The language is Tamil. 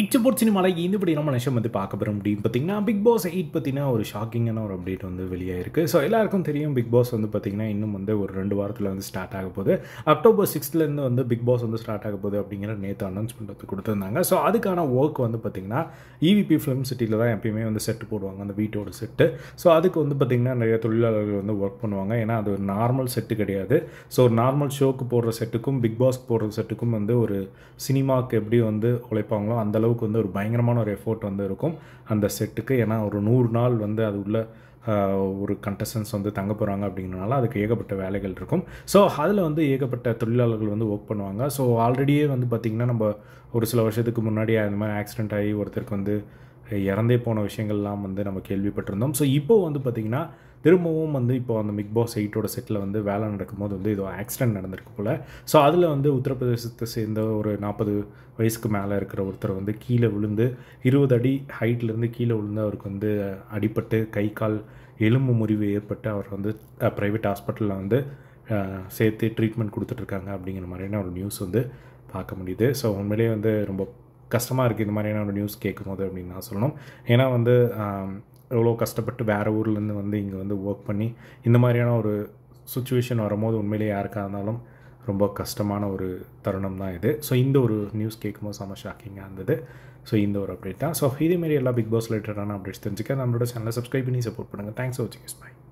இச்சப்போர்ட் சினிமாவில் இந்த படி நம்ம நிஷம் வந்து பார்க்க போகிறோம் அப்படின்னு பார்த்தீங்கன்னா பிக் பாஸ் எயிட் பார்த்தீங்கன்னா ஒரு ஷாக்கிங்கான ஒரு அப்டேட் வந்து வெளியே இருக்குது ஸோ எல்லாருக்கும் தெரியும் பிக் பாஸ் வந்து பார்த்திங்கன்னா இன்னும் வந்து ஒரு ரெண்டு வாரத்தில் வந்து ஸ்டார்ட் ஆக போகுது அக்டோபர் சிக்ஸ்த்லேருந்து வந்து பிக் பாஸ் வந்து ஸ்டார்ட் ஆக போகுது அப்படிங்கிற நேற்று அனௌன்ஸ்மெண்ட் வந்து கொடுத்துருந்தாங்க ஸோ அதுக்கான ஒர்க் வந்து பார்த்திங்கன்னா இவிபி e ஃபிலிம் சிட்டியில் தான் எப்பயுமே வந்து செட்டு போடுவாங்க அந்த வீட்டோட செட்டு ஸோ அதுக்கு வந்து பார்த்திங்கன்னா நிறைய தொழிலாளர்கள் வந்து ஒர்க் பண்ணுவாங்க ஏன்னா அது ஒரு நார்மல் செட்டு கிடையாது ஸோ ஒரு நார்மல் ஷோக்கு போடுற செட்டுக்கும் பிக் பாஸ்க்கு போடுற செட்டுக்கும் வந்து ஒரு சினிமாவுக்கு எப்படி வந்து உழைப்பாங்களோ அந்தளவு அளவுக்கு வந்து ஒரு பயங்கரமான ஒரு எஃபோர்ட் வந்து இருக்கும் அந்த செட்டுக்கு ஏன்னா ஒரு நூறு நாள் வந்து அது உள்ள ஒரு கண்டஸ்டன்ஸ் வந்து தங்க போகிறாங்க அப்படிங்கிறனால அதுக்கு ஏகப்பட்ட வேலைகள் இருக்கும் ஸோ அதில் வந்து ஏகப்பட்ட தொழிலாளர்கள் வந்து ஒர்க் பண்ணுவாங்க ஸோ ஆல்ரெடியே வந்து பார்த்திங்கன்னா நம்ம ஒரு சில வருஷத்துக்கு முன்னாடி அந்த மாதிரி ஆக்சிடெண்ட் ஆகி ஒருத்தருக்கு வந்து இறந்தே போன விஷயங்கள்லாம் வந்து நம்ம கேள்விப்பட்டிருந்தோம் ஸோ இப்போது வந்து பார்த்திங்கன்னா திரும்பவும் வந்து இப்போ அந்த மிக் பாஸ் எயிட்டோட செட்டில் வந்து வேலை நடக்கும்போது வந்து ஏதோ ஆக்சிடென்ட் நடந்திருக்கு போல் ஸோ அதில் வந்து உத்தரப்பிரதேசத்தை சேர்ந்த ஒரு நாற்பது வயசுக்கு மேலே இருக்கிற ஒருத்தர் வந்து கீழே விழுந்து இருபது அடி ஹைட்லேருந்து கீழே விழுந்து அவருக்கு வந்து அடிபட்டு கை கால் எலும்பு முறிவு ஏற்பட்டு அவர் வந்து ப்ரைவேட் ஹாஸ்பிட்டலில் வந்து சேர்த்து ட்ரீட்மெண்ட் கொடுத்துட்ருக்காங்க அப்படிங்கிற மாதிரியான ஒரு நியூஸ் வந்து பார்க்க முடியுது ஸோ உண்மையிலேயே வந்து ரொம்ப கஷ்டமாக இருக்குது இந்த மாதிரியான ஒரு நியூஸ் கேட்கும்போது அப்படின்னு நான் சொல்லணும் ஏன்னா வந்து எவ்வளோ கஷ்டப்பட்டு வேறு ஊர்லேருந்து வந்து இங்கே வந்து ஒர்க் பண்ணி இந்த மாதிரியான ஒரு சுச்சுவேஷன் வரும்போது உண்மையிலே யாருக்காக இருந்தாலும் ரொம்ப கஷ்டமான ஒரு தருணம் தான் இது ஸோ இந்த ஒரு நியூஸ் கேட்கும்போது செம்ம ஷாக்கிங்காக இருந்தது ஸோ இந்த ஒரு அப்டேட் தான் ஸோ இதேமாரி எல்லா பிக் பாஸ் ரிலேட்டடான அப்டேட்ஸ் தெரிஞ்சுக்க நம்மளோட சேனலை சப்ஸ்கிரைப் பண்ணி சப்போர்ட் பண்ணுங்கள் தேங்க்ஸ் ஃபார் வாட்சிங் இஸ் பாய்